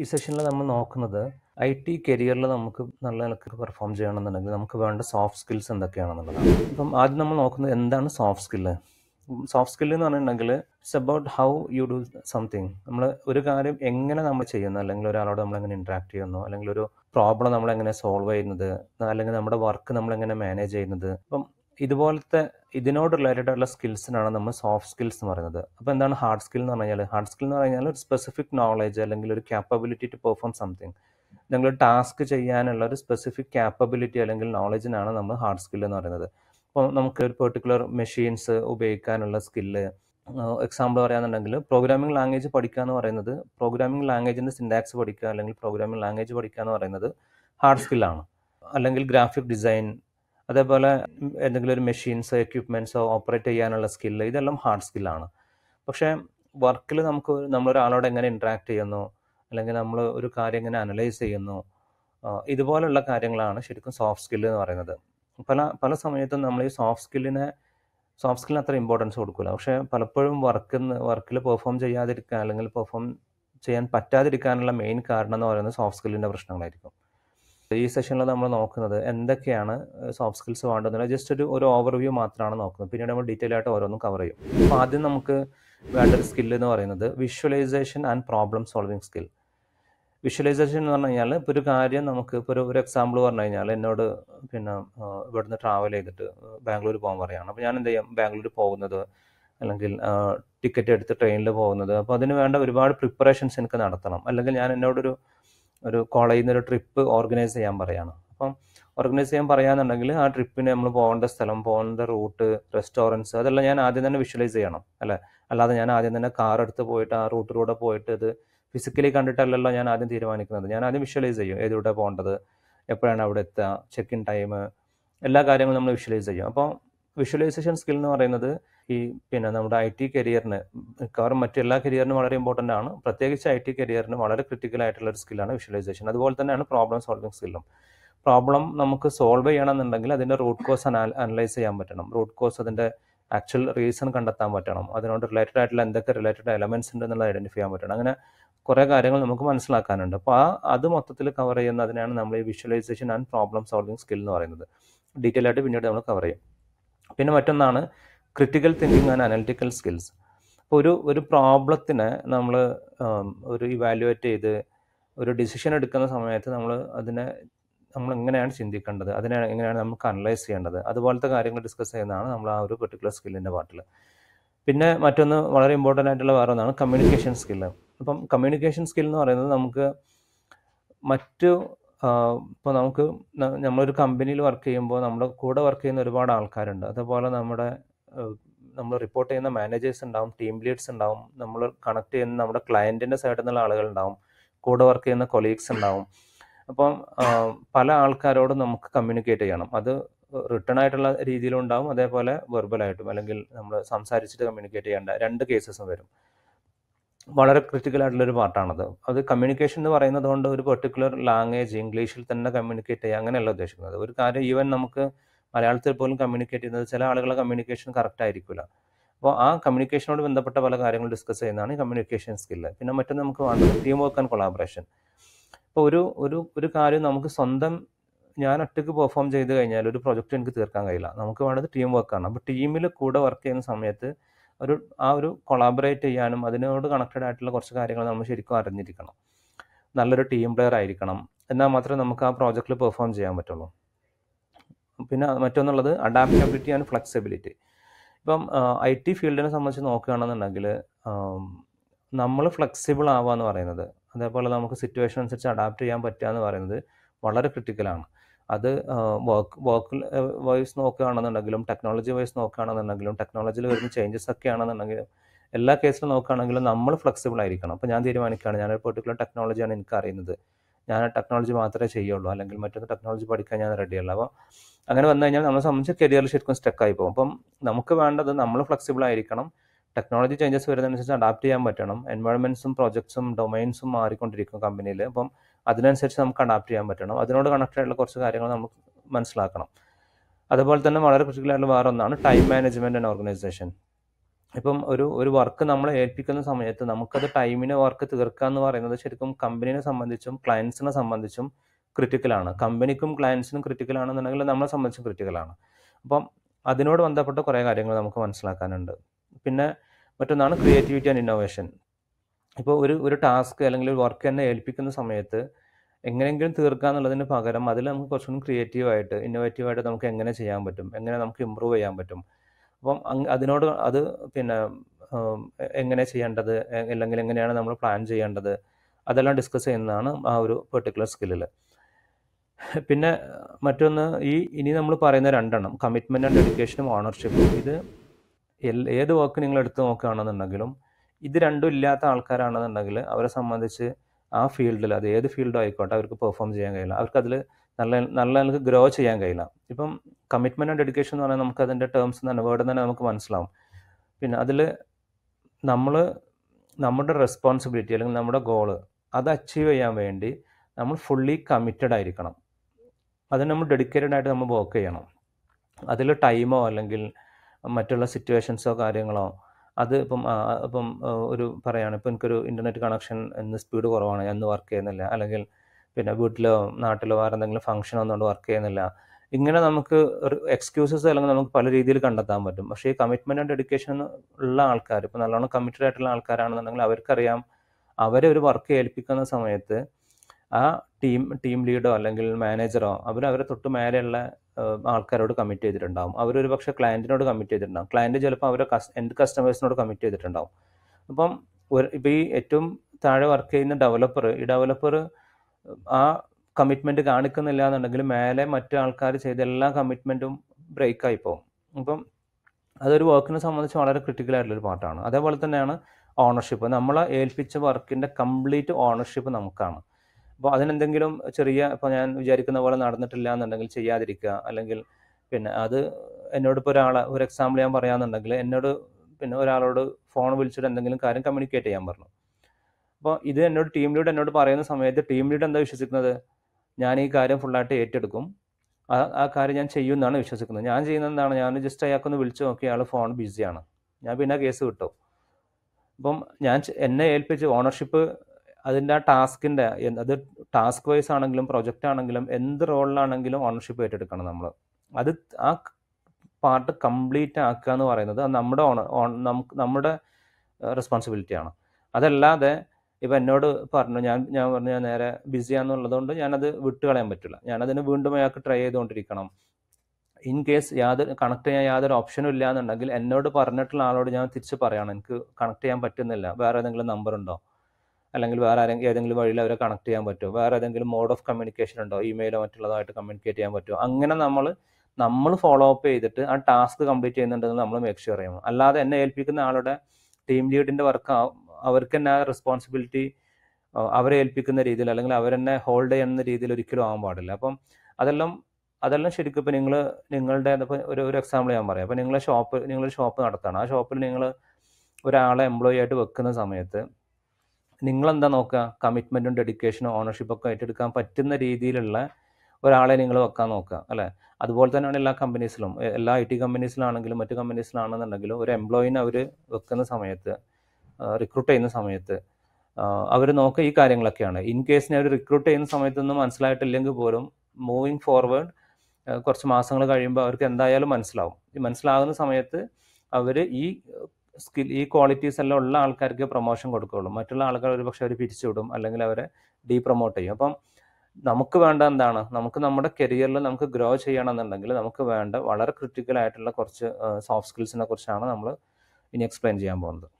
ഈ സെഷനിൽ നമ്മൾ നോക്കുന്നത് ഐ ടി കരിയറിൽ നമുക്ക് നല്ല നിലക്ക് പെർഫോം ചെയ്യണമെന്നുണ്ടെങ്കിൽ നമുക്ക് വേണ്ട സോഫ്റ്റ് സ്കിൽസ് എന്തൊക്കെയാണെന്നുള്ളതാണ് അപ്പം ആദ്യം നമ്മൾ നോക്കുന്നത് എന്താണ് സോഫ്റ്റ് സ്കില്ല് സോഫ്റ്റ് സ്കില്ല് എന്ന് പറഞ്ഞിട്ടുണ്ടെങ്കിൽ it's about how you do something നമ്മൾ ഒരു കാര്യം എങ്ങനെ നമ്മൾ ചെയ്യുന്നു അല്ലെങ്കിൽ ഒരാളോട് നമ്മൾ എങ്ങനെ ഇൻട്രാക്ട് ചെയ്യുന്നു അല്ലെങ്കിൽ ഒരു പ്രോബ്ലം നമ്മൾ എങ്ങനെ സോൾവ് ചെയ്യുന്നത് അല്ലെങ്കിൽ നമ്മുടെ വർക്ക് നമ്മൾ എങ്ങനെ മാനേജ് ചെയ്യുന്നത് അപ്പം ഇതുപോലത്തെ ഇതിനോട് റിലേറ്റഡ് ആയിട്ടുള്ള സ്കിൽസിനാണ് നമ്മൾ സോഫ്റ്റ് സ്കിൽസ് എന്ന് പറയുന്നത് അപ്പോൾ എന്താണ് ഹാർഡ് സ്കിൽ എന്ന് പറഞ്ഞാൽ ഹാർഡ് സ്കിൽ എന്ന് പറഞ്ഞാൽ ഒരു സ്പെസിഫിക് നോളേജ് അല്ലെങ്കിൽ ഒരു ക്യാപ്പബിലിറ്റി ടു പെർഫോം സംതിങ് നിങ്ങൾ ടാസ്ക് ചെയ്യാനുള്ള ഒരു സ്പെസിഫിക് ക്യാപ്പബിലിറ്റി അല്ലെങ്കിൽ നോളജിനാണ് നമ്മൾ ഹാർഡ് സ്കിൽ എന്ന് പറയുന്നത് അപ്പോൾ നമുക്ക് ഒരു പെർട്ടിക്കുലർ മെഷീൻസ് ഉപയോഗിക്കാനുള്ള സ്കില്ല് എക്സാമ്പിൾ പറയുകയാണെന്നുണ്ടെങ്കിൽ പ്രോഗ്രാമിംഗ് ലാംഗ്വേജ് പഠിക്കുക എന്ന് പറയുന്നത് പ്രോഗ്രാമിംഗ് ലാംഗ്വേജിൻ്റെ സിൻഡാക്സ് പഠിക്കുക അല്ലെങ്കിൽ പ്രോഗ്രാമിംഗ് ലാംഗ്വേജ് പഠിക്കുക എന്ന് പറയുന്നത് ഹാർഡ് സ്കില്ലാണ് അല്ലെങ്കിൽ ഗ്രാഫിക് ഡിസൈൻ അതേപോലെ എന്തെങ്കിലും ഒരു മെഷീൻസ് എക്യുപ്മെൻറ്റ്സോ ഓപ്പറേറ്റ് ചെയ്യാനുള്ള സ്കില്ല് ഇതെല്ലാം ഹാർഡ് സ്കില്ലാണ് പക്ഷേ വർക്കിൽ നമുക്ക് നമ്മളൊരാളോട് എങ്ങനെ ഇൻട്രാക്ട് ചെയ്യുന്നു അല്ലെങ്കിൽ നമ്മൾ ഒരു കാര്യം എങ്ങനെ അനലൈസ് ചെയ്യുന്നു ഇതുപോലുള്ള കാര്യങ്ങളാണ് ശരിക്കും സോഫ്റ്റ് സ്കില്ല് എന്ന് പറയുന്നത് പല പല സമയത്തും നമ്മൾ ഈ സോഫ്റ്റ് സ്കില്ലിനെ സോഫ്റ്റ് സ്കില്ലിന് അത്ര ഇമ്പോർട്ടൻസ് കൊടുക്കില്ല പക്ഷേ പലപ്പോഴും വർക്ക് വർക്കിൽ പെർഫോം ചെയ്യാതിരിക്കാൻ അല്ലെങ്കിൽ പെർഫോം ചെയ്യാൻ പറ്റാതിരിക്കാനുള്ള മെയിൻ കാരണം എന്ന് പറയുന്നത് സോഫ്റ്റ് സ്കില്ലിൻ്റെ പ്രശ്നങ്ങളായിരിക്കും ഈ സെഷനിൽ നമ്മൾ നോക്കുന്നത് എന്തൊക്കെയാണ് സോഫ്റ്റ് സ്കിൽസ് വേണ്ടതെന്നുള്ള ജസ്റ്റ് ഒരു ഒരു ഓവർവ്യൂ മാത്രമാണ് നോക്കുന്നത് പിന്നീട് നമ്മൾ ഡീറ്റെയിൽ ആയിട്ട് ഓരോന്നും കവർ ചെയ്യും അപ്പോൾ ആദ്യം നമുക്ക് വേണ്ട ഒരു സ്കില്ല് എന്ന് പറയുന്നത് visualisation and problem solving skill visualisation എന്ന് പറഞ്ഞു കഴിഞ്ഞാൽ ഇപ്പോൾ ഒരു കാര്യം നമുക്ക് ഇപ്പോൾ ഒരു ഒരു എക്സാമ്പിൾ പറഞ്ഞു കഴിഞ്ഞാൽ എന്നോട് പിന്നെ ഇവിടുന്ന് ട്രാവൽ ചെയ്തിട്ട് ബാംഗ്ലൂർ പോകാൻ പറയുകയാണ് അപ്പോൾ ഞാൻ എന്ത് ചെയ്യാം ബാംഗ്ലൂർ പോകുന്നത് അല്ലെങ്കിൽ ടിക്കറ്റ് എടുത്ത് ട്രെയിനിൽ പോകുന്നത് അപ്പോൾ അതിന് വേണ്ട ഒരുപാട് പ്രിപ്പറേഷൻസ് എനിക്ക് നടത്തണം അല്ലെങ്കിൽ ഞാൻ എന്നോടൊരു ഒരു കോളേജിൽ നിന്ന് ഒരു ട്രിപ്പ് ഓർഗനൈസ് ചെയ്യാൻ പറയാണ് അപ്പം ഓർഗനൈസ് ചെയ്യാൻ പറയാന്നുണ്ടെങ്കിൽ ആ ട്രിപ്പിന് നമ്മൾ പോകേണ്ട സ്ഥലം പോകേണ്ട റൂട്ട് റെസ്റ്റോറൻറ്റ്സ് അതെല്ലാം ഞാൻ ആദ്യം തന്നെ വിഷ്വലൈസ് ചെയ്യണം അല്ലേ അല്ലാതെ ഞാൻ ആദ്യം തന്നെ കാർ എടുത്ത് പോയിട്ട് ആ റൂട്ടിലൂടെ പോയിട്ട് അത് ഫിസിക്കലി കണ്ടിട്ടല്ലല്ലോ ഞാൻ ആദ്യം തീരുമാനിക്കുന്നത് ഞാൻ ആദ്യം വിഷ്വലൈസ് ചെയ്യും ഏതിലൂടെ പോകേണ്ടത് എപ്പോഴാണ് അവിടെ എത്തുക ചെക്ക് ഇൻ ടൈം എല്ലാ കാര്യങ്ങളും നമ്മൾ വിഷ്വലൈസ് ചെയ്യും അപ്പോൾ വിഷ്വലൈസേഷൻ സ്കിൽ എന്ന് പറയുന്നത് ഈ പിന്നെ നമ്മുടെ ഐ ടി കരിയറിന് മിക്കവാറും മറ്റെല്ലാ കരിയറിനും വളരെ ഇമ്പോർട്ടൻ്റ് ആണ് പ്രത്യേകിച്ച് ഐ ടി കരിയറിന് വളരെ ക്രിട്ടിക്കൽ ആയിട്ടുള്ള ഒരു സ്കില്ലാണ് വിഷ്വലൈസേഷൻ അതുപോലെ തന്നെയാണ് പ്രോബ്ലം സോൾവിങ് സ്കില്ലും പ്രോബ്ലം നമുക്ക് സോൾവ് ചെയ്യണമെന്നുണ്ടെങ്കിൽ അതിൻ്റെ റൂട്ട് കോസ് അനലൈസ് ചെയ്യാൻ പറ്റണം റൂട്ട് കോസ് അതിൻ്റെ ആക്ച്വൽ റീസൺ കണ്ടെത്താൻ പറ്റണം അതിനോട് റിലേറ്റഡ് ആയിട്ടുള്ള എന്തൊക്കെ റിലേറ്റഡ് എലമെന്റ്സ് ഉണ്ട് എന്നുള്ളത് ഐഡന്റിഫൈ ചെയ്യാൻ പറ്റണം അങ്ങനെ കുറേ കാര്യങ്ങൾ നമുക്ക് മനസ്സിലാക്കാനുണ്ട് അപ്പോൾ ആ അത് മൊത്തത്തിൽ കവർ ചെയ്യുന്നതിനാണ് നമ്മൾ ഈ visualisation and problem solving skill എന്ന് പറയുന്നത് ഡീറ്റെയിൽ ആയിട്ട് പിന്നീട് നമ്മൾ കവർ ചെയ്യും പിന്നെ മറ്റൊന്നാണ് critical thinking and analytical skills അപ്പോൾ ഒരു ഒരു പ്രോബ്ലത്തിനെ നമ്മൾ ഒരു ഇവാലുവേറ്റ് ചെയ്ത് ഒരു ഡിസിഷൻ എടുക്കുന്ന സമയത്ത് നമ്മൾ അതിനെ നമ്മൾ എങ്ങനെയാണ് ചിന്തിക്കേണ്ടത് അതിനെ എങ്ങനെയാണ് നമുക്ക് അനലൈസ് ചെയ്യേണ്ടത് അതുപോലത്തെ കാര്യങ്ങൾ ഡിസ്കസ് ചെയ്യുന്നതാണ് നമ്മൾ ആ ഒരു പെർട്ടിക്കുലർ സ്കില്ലിൻ്റെ പാട്ടിൽ പിന്നെ മറ്റൊന്ന് വളരെ ഇമ്പോർട്ടൻ്റ് ആയിട്ടുള്ള വേറെ ഒന്നാണ് കമ്മ്യൂണിക്കേഷൻ സ്കില്ല് അപ്പം കമ്മ്യൂണിക്കേഷൻ സ്കിൽ എന്ന് പറയുന്നത് നമുക്ക് മറ്റു ഇപ്പോൾ നമുക്ക് നമ്മളൊരു കമ്പനിയിൽ വർക്ക് ചെയ്യുമ്പോൾ നമ്മുടെ കൂടെ വർക്ക് ചെയ്യുന്ന ഒരുപാട് ആൾക്കാരുണ്ട് അതുപോലെ നമ്മുടെ നമ്മൾ റിപ്പോർട്ട് ചെയ്യുന്ന മാനേജേഴ്സ് ഉണ്ടാവും ടീം ലീഡ്സ് ഉണ്ടാവും നമ്മൾ കണക്ട് ചെയ്യുന്ന നമ്മുടെ ക്ലയൻറ്റിൻ്റെ സൈഡിൽ നിന്നുള്ള ആളുകൾ ഉണ്ടാവും കൂടെ വർക്ക് ചെയ്യുന്ന കൊളീഗ്സ് ഉണ്ടാവും അപ്പം പല ആൾക്കാരോടും നമുക്ക് കമ്മ്യൂണിക്കേറ്റ് ചെയ്യണം അത് റിട്ടേൺ ആയിട്ടുള്ള രീതിയിലും ഉണ്ടാവും അതേപോലെ വെർബലായിട്ടും അല്ലെങ്കിൽ നമ്മൾ സംസാരിച്ചിട്ട് കമ്മ്യൂണിക്കേറ്റ് ചെയ്യേണ്ട രണ്ട് കേസസും വരും വളരെ ക്രിട്ടിക്കൽ ആയിട്ടുള്ള ഒരു പാർട്ടാണത് അത് കമ്മ്യൂണിക്കേഷൻ എന്ന് പറയുന്നത് കൊണ്ട് ഒരു പെർട്ടിക്കുലർ ലാംഗ്വേജ് ഇംഗ്ലീഷിൽ തന്നെ കമ്മ്യൂണിക്കേറ്റ് ചെയ്യുക അങ്ങനെയല്ല ഉദ്ദേശിക്കുന്നത് ഒരു കാര്യം ഈവൻ നമുക്ക് മലയാളത്തിൽ പോലും കമ്മ്യൂണിക്കേറ്റ് ചെയ്യുന്നത് ചില ആളുകളെ കമ്മ്യൂണിക്കേഷൻ കറക്റ്റ് ആയിരിക്കില്ല അപ്പോൾ ആ കമ്മ്യൂണിക്കേഷനോട് ബന്ധപ്പെട്ട പല കാര്യങ്ങൾ ഡിസ്കസ് ചെയ്യുന്നതാണ് കമ്മ്യൂണിക്കേഷൻ സ്കില്ല് പിന്നെ മറ്റൊന്ന് നമുക്ക് വേണ്ടത് ടീം വർക്ക് ആൻഡ് കൊളാബറേഷൻ ഇപ്പോൾ ഒരു ഒരു ഒരു കാര്യം നമുക്ക് സ്വന്തം ഞാൻ ഒറ്റയ്ക്ക് പെർഫോം ചെയ്ത് കഴിഞ്ഞാൽ ഒരു പ്രൊജക്റ്റ് എനിക്ക് തീർക്കാൻ കഴിയില്ല നമുക്ക് വേണ്ടത് ടീം വർക്കാണ് അപ്പോൾ ടീമിൽ കൂടെ വർക്ക് ചെയ്യുന്ന സമയത്ത് ഒരു ആ ഒരു കൊളാബറേറ്റ് ചെയ്യാനും അതിനോട് കണക്റ്റഡ് ആയിട്ടുള്ള കുറച്ച് കാര്യങ്ങൾ നമ്മൾ ശരിക്കും അറിഞ്ഞിരിക്കണം നല്ലൊരു ടീം പ്ലെയർ ആയിരിക്കണം എന്നാൽ മാത്രമേ നമുക്ക് ആ പ്രോജക്റ്റിൽ പെർഫോം ചെയ്യാൻ പറ്റുള്ളൂ പിന്നെ മറ്റൊന്നുള്ളത് അഡാപ്റ്റബിലിറ്റി ആൻഡ് ഫ്ലെക്സിബിലിറ്റി ഇപ്പം ഐ ടി ഫീൽഡിനെ സംബന്ധിച്ച് നോക്കുകയാണെന്നുണ്ടെങ്കിൽ നമ്മൾ ഫ്ലെക്സിബിൾ ആവുക എന്ന് പറയുന്നത് അതേപോലെ നമുക്ക് സിറ്റുവേഷൻ അനുസരിച്ച് അഡാപ്റ്റ് ചെയ്യാൻ പറ്റുക എന്ന് പറയുന്നത് വളരെ ക്രിട്ടിക്കലാണ് അത് വർക്ക് വർക്ക് വൈസ് നോക്കുകയാണെന്നുണ്ടെങ്കിലും ടെക്നോളജി വൈസ് നോക്കുകയാണെന്നുണ്ടെങ്കിലും ടെക്നോളജിയിൽ വരുന്ന ചേഞ്ചസ് ഒക്കെ ആണെന്നുണ്ടെങ്കിലും എല്ലാ കേസിലും നോക്കുകയാണെങ്കിലും നമ്മൾ ഫ്ലെക്സിബിൾ ആയിരിക്കണം അപ്പോൾ ഞാൻ തീരുമാനിക്കുകയാണ് ഞാനൊരു പെർട്ടിക്കുലർ ടെക്നോളജിയാണ് എനിക്ക് അറിയുന്നത് ഞാൻ ആ ടെക്നോളജി മാത്രമേ ചെയ്യുള്ളൂ അല്ലെങ്കിൽ മറ്റൊരു ടെക്നോളജി പഠിക്കാൻ ഞാൻ റെഡിയുള്ളൂ അപ്പോൾ അങ്ങനെ വന്നു കഴിഞ്ഞാൽ നമ്മളെ സംബന്ധിച്ച് കരിയറിൽ ശരിക്കും സ്റ്റക്കായി പോകും അപ്പം നമുക്ക് വേണ്ടത് നമ്മൾ ഫ്ലെക്സിബിൾ ആയിരിക്കണം ടെക്നോളജി ചേഞ്ചസ് വരുന്നതനുസരിച്ച് അഡാപ്റ്റ് ചെയ്യാൻ പറ്റണം എൻവയോൺമെൻറ്റ്സും പ്രോജക്ട്സും ഡൊമൈൻസും മാറിക്കൊണ്ടിരിക്കും കമ്പനിയിൽ അപ്പം അതിനനുസരിച്ച് നമുക്ക് അഡാപ്റ്റ് ചെയ്യാൻ പറ്റണം അതിനോട് കണക്റ്റഡ് ആയിട്ടുള്ള കുറച്ച് കാര്യങ്ങൾ നമുക്ക് മനസ്സിലാക്കണം അതുപോലെ തന്നെ വളരെ ക്രിട്ടിക്കൽ ആയിട്ടുള്ള വേറെ ഒന്നാണ് ടൈം മാനേജ്മെൻറ്റ് ആൻഡ് ഓർഗനൈസേഷൻ ഇപ്പം ഒരു ഒരു വർക്ക് നമ്മൾ ഏൽപ്പിക്കുന്ന സമയത്ത് നമുക്കത് ടൈമിന് വർക്ക് തീർക്കുക എന്ന് പറയുന്നത് ശരിക്കും കമ്പനിനെ സംബന്ധിച്ചും ക്ലയൻസിനെ സംബന്ധിച്ചും ക്രിട്ടിക്കലാണ് കമ്പനിക്കും ക്ലയൻസിനും ക്രിറ്റിക്കലാണെന്നുണ്ടെങ്കിൽ നമ്മളെ സംബന്ധിച്ചും ക്രിട്ടിക്കലാണ് അപ്പം അതിനോട് ബന്ധപ്പെട്ട കുറേ കാര്യങ്ങൾ നമുക്ക് മനസ്സിലാക്കാനുണ്ട് പിന്നെ മറ്റൊന്നാണ് ക്രിയേറ്റിവിറ്റി ആൻഡ് ഇന്നോവേഷൻ ഇപ്പോൾ ഒരു ഒരു ടാസ്ക് അല്ലെങ്കിൽ ഒരു വർക്ക് തന്നെ ഏൽപ്പിക്കുന്ന സമയത്ത് എങ്ങനെയെങ്കിലും തീർക്കുക എന്നുള്ളതിന് പകരം അതിൽ നമുക്ക് കുറച്ചും ക്രിയേറ്റീവായിട്ട് ഇന്നോവേറ്റീവായിട്ട് നമുക്ക് എങ്ങനെ ചെയ്യാൻ പറ്റും എങ്ങനെ നമുക്ക് ഇമ്പ്രൂവ് ചെയ്യാൻ പറ്റും അപ്പം അതിനോട് അത് പിന്നെ എങ്ങനെ ചെയ്യേണ്ടത് അല്ലെങ്കിൽ എങ്ങനെയാണ് നമ്മൾ പ്ലാൻ ചെയ്യേണ്ടത് അതെല്ലാം ഡിസ്കസ് ചെയ്യുന്നതാണ് ആ ഒരു പെർട്ടിക്കുലർ സ്കില്ലിൽ പിന്നെ മറ്റൊന്ന് ഈ ഇനി നമ്മൾ പറയുന്ന രണ്ടെണ്ണം കമ്മിറ്റ്മെൻറ്റ് ആൻഡ് ഡെഡിക്കേഷനും ഓണർഷിപ്പും ഇത് ഏത് വർക്ക് നിങ്ങൾ എടുത്ത് നോക്കുകയാണെന്നുണ്ടെങ്കിലും ഇത് രണ്ടും ഇല്ലാത്ത ആൾക്കാരാണെന്നുണ്ടെങ്കിൽ അവരെ സംബന്ധിച്ച് ആ ഫീൽഡിൽ അത് ഏത് ഫീൽഡും ആയിക്കോട്ടെ അവർക്ക് പെർഫോം ചെയ്യാൻ കഴിയില്ല അവർക്ക് അതിൽ നല്ല നല്ല നിലക്ക് ഗ്രോ ചെയ്യാൻ കഴിയില്ല ഇപ്പം കമ്മിറ്റ്മെൻ്റ് ആൻഡ് ഡെഡിക്കേഷൻ എന്ന് പറഞ്ഞാൽ നമുക്ക് അതിൻ്റെ ടേംസ് തന്നെ വേർഡ് തന്നെ നമുക്ക് മനസ്സിലാവും പിന്നെ അതിൽ നമ്മൾ നമ്മുടെ റെസ്പോൺസിബിലിറ്റി അല്ലെങ്കിൽ നമ്മുടെ ഗോള് അത് അച്ചീവ് ചെയ്യാൻ വേണ്ടി നമ്മൾ ഫുള്ളി കമ്മിറ്റഡ് ആയിരിക്കണം അതിന് നമ്മൾ ഡെഡിക്കേറ്റഡ് ആയിട്ട് നമ്മൾ വർക്ക് ചെയ്യണം അതിൽ ടൈമോ അല്ലെങ്കിൽ മറ്റുള്ള സിറ്റുവേഷൻസോ കാര്യങ്ങളോ അത് ഇപ്പം ഇപ്പം ഒരു പറയുകയാണ് ഇപ്പം എനിക്കൊരു ഇൻ്റർനെറ്റ് കണക്ഷൻ ഇന്ന് സ്പീഡ് കുറവാണ് ഞാൻ ഇന്ന് വർക്ക് ചെയ്യുന്നില്ല അല്ലെങ്കിൽ പിന്നെ വീട്ടിലോ നാട്ടിലോ വേറെ എന്തെങ്കിലും ഫംഗ്ഷൻ വന്നുകൊണ്ട് വർക്ക് ചെയ്യുന്നില്ല ഇങ്ങനെ നമുക്ക് ഒരു എക്സ്ക്യൂസസ് അല്ലെങ്കിൽ നമുക്ക് പല രീതിയിൽ കണ്ടെത്താൻ പറ്റും പക്ഷേ ഈ കമ്മിറ്റ്മെൻ്റ് ആൻഡ് ഡെഡിക്കേഷൻ ഉള്ള ആൾക്കാർ ഇപ്പോൾ നല്ലോണം കമ്മിറ്റഡ് ആയിട്ടുള്ള ആൾക്കാരാണെന്നുണ്ടെങ്കിൽ അവർക്കറിയാം അവരെ ഒരു വർക്ക് ഏൽപ്പിക്കുന്ന സമയത്ത് ആ ടീം ടീം ലീഡോ അല്ലെങ്കിൽ മാനേജറോ അവർ അവരെ തൊട്ട് മേലെയുള്ള ആൾക്കാരോട് കമ്മിറ്റ് ചെയ്തിട്ടുണ്ടാവും അവരൊരു പക്ഷേ ക്ലയൻറ്റിനോട് കമ്മിറ്റ് ചെയ്തിട്ടുണ്ടാവും ക്ലയൻറ്റ് ചിലപ്പോൾ അവരെ കസ് എൻ്റെ കസ്റ്റമേഴ്സിനോട് കമ്മിറ്റ് ചെയ്തിട്ടുണ്ടാവും അപ്പം ഒരു ഇപ്പം ഈ ഏറ്റവും താഴെ വർക്ക് ചെയ്യുന്ന ഡെവലപ്പർ ഈ ഡെവലപ്പർ ആ കമ്മിറ്റ്മെൻ്റ് കാണിക്കുന്നില്ല എന്നുണ്ടെങ്കിൽ മേലെ മറ്റു ആൾക്കാർ ചെയ്ത എല്ലാ കമ്മിറ്റ്മെൻറ്റും ബ്രേക്കായി പോകും അപ്പം അതൊരു വർക്കിനെ സംബന്ധിച്ച് വളരെ ക്രിട്ടിക്കലായിട്ടുള്ളൊരു പാട്ടാണ് അതേപോലെ തന്നെയാണ് ഓണർഷിപ്പ് നമ്മളെ ഏൽപ്പിച്ച വർക്കിൻ്റെ കംപ്ലീറ്റ് ഓണർഷിപ്പ് നമുക്കാണ് അപ്പോൾ അതിനെന്തെങ്കിലും ചെറിയ ഇപ്പോൾ ഞാൻ വിചാരിക്കുന്ന പോലെ നടന്നിട്ടില്ല എന്നുണ്ടെങ്കിൽ ചെയ്യാതിരിക്കുക അല്ലെങ്കിൽ പിന്നെ അത് എന്നോട് ഇപ്പോൾ ഒരാളെ ഒരു എക്സാമ്പിൾ ഞാൻ പറയാമെന്നുണ്ടെങ്കിൽ എന്നോട് പിന്നെ ഒരാളോട് ഫോൺ വിളിച്ചിട്ട് എന്തെങ്കിലും കാര്യം കമ്മ്യൂണിക്കേറ്റ് ചെയ്യാൻ പറഞ്ഞു അപ്പോൾ ഇത് എന്നോട് ടീം ലീഡ് എന്നോട് പറയുന്ന സമയത്ത് ടീം ലീഡ് എന്താ വിശ്വസിക്കുന്നത് ഞാൻ ഈ കാര്യം ഫുള്ളായിട്ട് ഏറ്റെടുക്കും ആ കാര്യം ഞാൻ ചെയ്യുമെന്നാണ് എന്നാണ് വിശ്വസിക്കുന്നത് ഞാൻ ചെയ്യുന്നത് എന്താണ് ഞാൻ ജസ്റ്റ് അയാൾക്കൊന്ന് വിളിച്ച് നോക്കി അയാൾ ഫോൺ ബിസിയാണ് ഞാൻ പിന്നെ കേസ് വിട്ടു അപ്പം ഞാൻ എന്നെ ഏൽപ്പിച്ച് ഓണർഷിപ്പ് അതിൻ്റെ ആ ടാസ്കിൻ്റെ അത് ടാസ്ക് വൈസ് ആണെങ്കിലും പ്രൊജക്റ്റ് ആണെങ്കിലും എന്ത് റോളിലാണെങ്കിലും ഓണർഷിപ്പ് ഏറ്റെടുക്കണം നമ്മൾ അത് ആ പാർട്ട് കംപ്ലീറ്റ് ആക്കുക എന്ന് പറയുന്നത് നമ്മുടെ ഓൺ നമുക്ക് നമ്മുടെ റെസ്പോൺസിബിലിറ്റിയാണ് അതല്ലാതെ ഇപ്പം എന്നോട് പറഞ്ഞു ഞാൻ ഞാൻ പറഞ്ഞു ഞാൻ നേരെ ബിസിയാന്നുള്ളതുകൊണ്ട് ഞാനത് വിട്ടുകളയാൻ പറ്റില്ല ഞാനതിന് വീണ്ടും അയാൾക്ക് ട്രൈ ചെയ്തുകൊണ്ടിരിക്കണം ഇൻ കേസ് യാതൊരു കണക്ട് ചെയ്യാൻ യാതൊരു ഓപ്ഷനും ഇല്ല എന്നുണ്ടെങ്കിൽ എന്നോട് പറഞ്ഞിട്ടുള്ള ആളോട് ഞാൻ തിരിച്ച് പറയണം എനിക്ക് കണക്ട് ചെയ്യാൻ പറ്റുന്നില്ല വേറെ ഏതെങ്കിലും നമ്പർ ഉണ്ടോ അല്ലെങ്കിൽ വേറെ ആരെങ്കിലും ഏതെങ്കിലും വഴിയിൽ അവരെ കണക്ട് ചെയ്യാൻ പറ്റുമോ വേറെ ഏതെങ്കിലും മോഡ് ഓഫ് കമ്മ്യൂണിക്കേഷൻ ഉണ്ടോ ഇമെയിലോ മറ്റുള്ളതായിട്ട് കമ്മ്യൂണിക്കേറ്റ് ചെയ്യാൻ പറ്റുമോ അങ്ങനെ നമ്മൾ നമ്മൾ ഫോളോ അപ്പ് ചെയ്തിട്ട് ആ ടാസ്ക് കംപ്ലീറ്റ് ചെയ്യുന്നുണ്ടെന്ന് നമ്മൾ മേക്ക് ഷുവർ ചെയ്യണം അല്ലാതെ എന്നെ ഏൽപ്പിക്കുന്ന ആളുടെ ടീം ലീഡിൻ്റെ വർക്ക് അവർക്ക് തന്നെ ആ റെസ്പോൺസിബിലിറ്റി അവരെ ഏൽപ്പിക്കുന്ന രീതിയിൽ അല്ലെങ്കിൽ അവരെന്നെ ഹോൾഡ് ചെയ്യുന്ന രീതിയിൽ ഒരിക്കലും ആവാൻ പാടില്ല അപ്പം അതെല്ലാം അതെല്ലാം ശരിക്കും ഇപ്പം നിങ്ങൾ നിങ്ങളുടെ ഒരു ഒരു എക്സാമ്പിൾ ഞാൻ പറയാം അപ്പോൾ നിങ്ങളെ ഷോപ്പ് നിങ്ങളൊരു ഷോപ്പ് നടത്തണം ആ ഷോപ്പിൽ നിങ്ങൾ ഒരാളെ എംപ്ലോയി ആയിട്ട് വെക്കുന്ന സമയത്ത് നിങ്ങളെന്താ നോക്കുക കമ്മിറ്റ്മെൻറ്റും ഡെഡിക്കേഷനും ഓണർഷിപ്പൊക്കെ ഏറ്റെടുക്കാൻ പറ്റുന്ന രീതിയിലുള്ള ഒരാളെ നിങ്ങൾ വെക്കാൻ നോക്കുക അല്ലേ അതുപോലെ തന്നെയാണ് എല്ലാ കമ്പനീസിലും എല്ലാ ഐ ടി കമ്പനീസിലാണെങ്കിലും മറ്റു കമ്പനീസിലാണെന്നുണ്ടെങ്കിലും ഒരു എംപ്ലോയിനെ അവർ വെക്കുന്ന സമയത്ത് റിക്രൂട്ട് ചെയ്യുന്ന സമയത്ത് അവർ നോക്കുക ഈ കാര്യങ്ങളൊക്കെയാണ് ഇൻ കേസ് അവർ റിക്രൂട്ട് ചെയ്യുന്ന സമയത്തൊന്നും മനസ്സിലായിട്ടില്ലെങ്കിൽ പോലും മൂവിങ് ഫോർവേഡ് കുറച്ച് മാസങ്ങൾ കഴിയുമ്പോൾ അവർക്ക് എന്തായാലും മനസ്സിലാവും ഈ മനസ്സിലാകുന്ന സമയത്ത് അവർ ഈ സ്കിൽ ഈ ക്വാളിറ്റീസ് എല്ലാം ഉള്ള ആൾക്കാർക്ക് പ്രൊമോഷൻ കൊടുക്കുകയുള്ളൂ മറ്റുള്ള ആൾക്കാർ ഒരു പക്ഷേ അവർ പിരിച്ചുവിടും അല്ലെങ്കിൽ അവരെ ഡീ പ്രൊമോട്ട് ചെയ്യും അപ്പം നമുക്ക് വേണ്ട എന്താണ് നമുക്ക് നമ്മുടെ കരിയറിൽ നമുക്ക് ഗ്രോ ചെയ്യണമെന്നുണ്ടെങ്കിൽ നമുക്ക് വേണ്ട വളരെ ക്രിട്ടിക്കൽ ആയിട്ടുള്ള കുറച്ച് സോഫ്റ്റ് സ്കിൽസിനെ കുറിച്ചാണ് നമ്മൾ ഇനി എക്സ്പ്ലെയിൻ ചെയ്യാൻ പോകുന്നത്